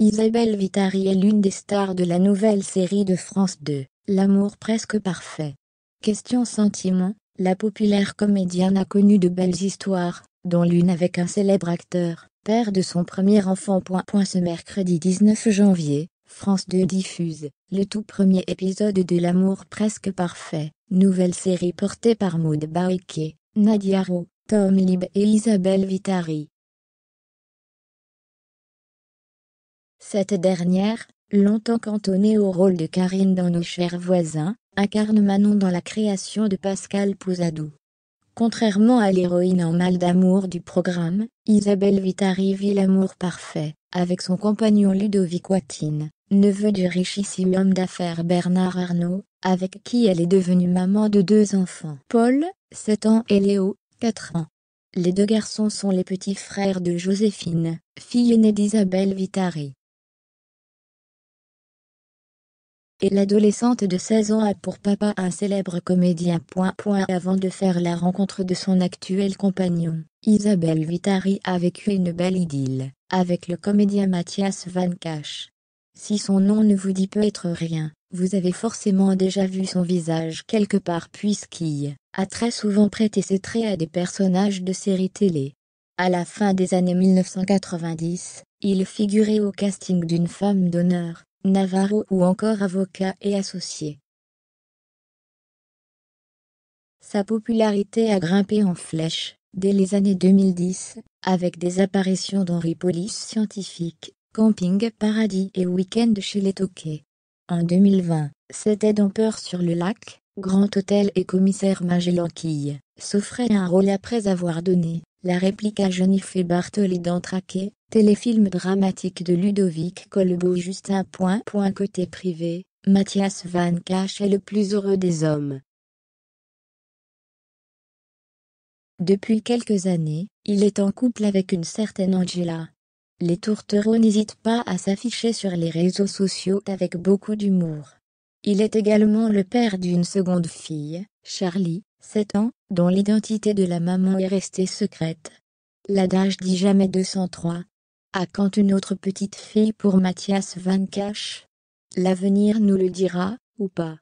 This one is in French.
Isabelle Vitari est l'une des stars de la nouvelle série de France 2, L'amour presque parfait. Question sentiment, la populaire comédienne a connu de belles histoires, dont l'une avec un célèbre acteur, père de son premier enfant. ce mercredi 19 janvier, France 2 diffuse le tout premier épisode de L'amour presque parfait, nouvelle série portée par Maud Baïké, Nadia Roux, Tom Lib et Isabelle Vitari. Cette dernière, longtemps cantonnée au rôle de Karine dans Nos chers voisins, incarne Manon dans la création de Pascal Pouzadou. Contrairement à l'héroïne en mal d'amour du programme, Isabelle Vitari vit l'amour parfait, avec son compagnon Ludovic Watine, neveu du richissime homme d'affaires Bernard Arnault, avec qui elle est devenue maman de deux enfants, Paul, 7 ans et Léo, 4 ans. Les deux garçons sont les petits frères de Joséphine, fille aînée d'Isabelle Vitari. et l'adolescente de 16 ans a pour papa un célèbre comédien. avant de faire la rencontre de son actuel compagnon, Isabelle Vitari a vécu une belle idylle avec le comédien Mathias Van Cash. Si son nom ne vous dit peut-être rien, vous avez forcément déjà vu son visage quelque part puisqu'il a très souvent prêté ses traits à des personnages de séries télé. À la fin des années 1990, il figurait au casting d'une femme d'honneur, Navarro ou encore avocat et associé. Sa popularité a grimpé en flèche, dès les années 2010, avec des apparitions dans Ripolis Scientifique, Camping Paradis et Week-end chez les Toquets. En 2020, c'était dans Peur sur le lac, Grand Hôtel et commissaire Magellan Magellanquille, s'offrait un rôle après avoir donné la réplique à Jennifer Bartoli dans Traqué, téléfilm dramatique de Ludovic Colbeau. Justin.. côté privé, Mathias Van Cash est le plus heureux des hommes. Depuis quelques années, il est en couple avec une certaine Angela. Les tourtereaux n'hésitent pas à s'afficher sur les réseaux sociaux avec beaucoup d'humour. Il est également le père d'une seconde fille, Charlie, 7 ans, dont l'identité de la maman est restée secrète. L'adage dit jamais 203. À quand une autre petite fille pour Mathias Van Cash L'avenir nous le dira, ou pas.